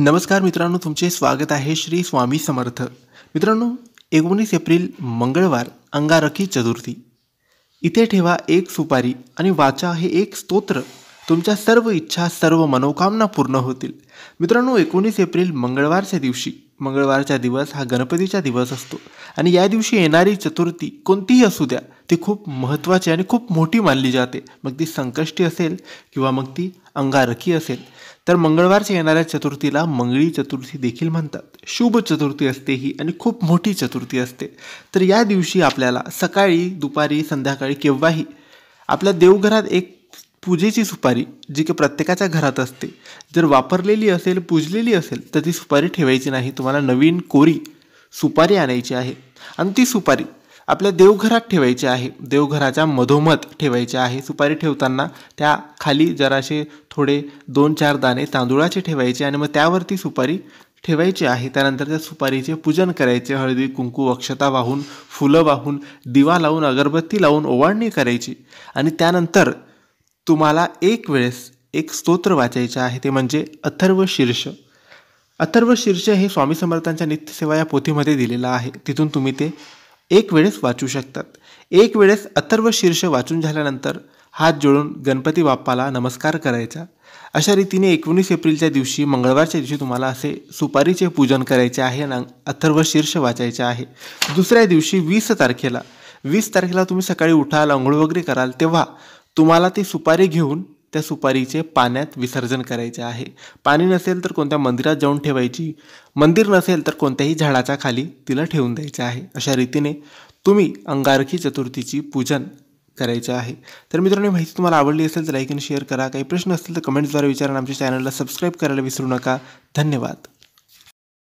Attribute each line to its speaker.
Speaker 1: नमस्कार मित्रांनो तुमचे स्वागत आहे श्री स्वामी समर्थ मित्रांनो एकोणीस एप्रिल मंगळवार अंगारकी चतुर्थी इथे ठेवा एक सुपारी आणि वाचा हे एक स्तोत्र तुमच्या सर्व इच्छा सर्व मनोकामना पूर्ण होतील मित्रांनो एकोणीस एप्रिल मंगळवारच्या दिवशी मंगळवारचा दिवस हा गणपतीचा दिवस असतो आणि या दिवशी येणारी चतुर्थी कोणतीही असू द्या ती खूप महत्त्वाची आणि खूप मोठी मानली जाते मग ती संकष्टी असेल किंवा मग ती अंगारखी असेल तर मंगळवारच्या येणाऱ्या चतुर्थीला मंगळी चतुर्थी देखील म्हणतात शुभ चतुर्थी असते ही आणि खूप मोठी चतुर्थी असते तर या दिवशी आपल्याला सकाळी दुपारी संध्याकाळी केव्हाही आपल्या देवघरात एक पूजेची सुपारी जी की प्रत्येकाच्या घरात असते जर वापरलेली असेल पूजलेली असेल तर ती सुपारी ठेवायची नाही तुम्हाला नवीन कोरी सुपारी आणायची आहे आणि ती सुपारी आपल्या देवघरात ठेवायचे आहे देवघराच्या मधोमध ठेवायचे आहे सुपारी ठेवताना त्या खाली जराशे थोडे दोन चार दाणे तांदुळाचे ठेवायचे आणि मग त्यावरती सुपारी ठेवायची आहे त्यानंतर त्या सुपारीचे पूजन करायचे हळदी कुंकू अक्षता वाहून फुलं वाहून दिवा लावून अगरबत्ती लावून ओवाळणी करायची आणि त्यानंतर तुम्हाला एक वेळेस एक स्तोत्र वाचायचे आहे ते म्हणजे अथर्व शीर्ष अथर्व शीर्ष हे स्वामी समर्थांच्या नित्यसेवा या पोथीमध्ये दिलेलं आहे तिथून तुम्ही ते एक वेळेस वाचू शकतात एक वेळेस अथर्व शीर्ष वाचून झाल्यानंतर हात जोडून गणपती बाप्पाला नमस्कार करायचा अशा रीतीने एकोणीस एप्रिलच्या दिवशी मंगळवारच्या दिवशी तुम्हाला असे सुपारीचे पूजन करायचे आहे आणि अथर्व शीर्ष वाचायचे आहे दुसऱ्या दिवशी वीस तारखेला वीस तारखेला तुम्ही सकाळी उठाल आंघोळ वगैरे कराल तेव्हा तुम्हाला ती सुपारी घेऊन त्या सुपारीचे पाण्यात विसर्जन करायचे आहे पाणी नसेल तर कोणत्या मंदिरात जाऊन ठेवायची मंदिर नसेल तर कोणत्याही झाडाच्या खाली तिला ठेवून द्यायचे आहे अशा रीतीने तुम्ही अंगारखी चतुर्थीची पूजन करायचे आहे तर मित्रांनो माहिती तुम्हाला आवडली असेल तर लाईक आणि शेअर करा काही प्रश्न असतील तर कमेंट्सद्वारे विचारा आमच्या चॅनलला सबस्क्राईब करायला विसरू नका धन्यवाद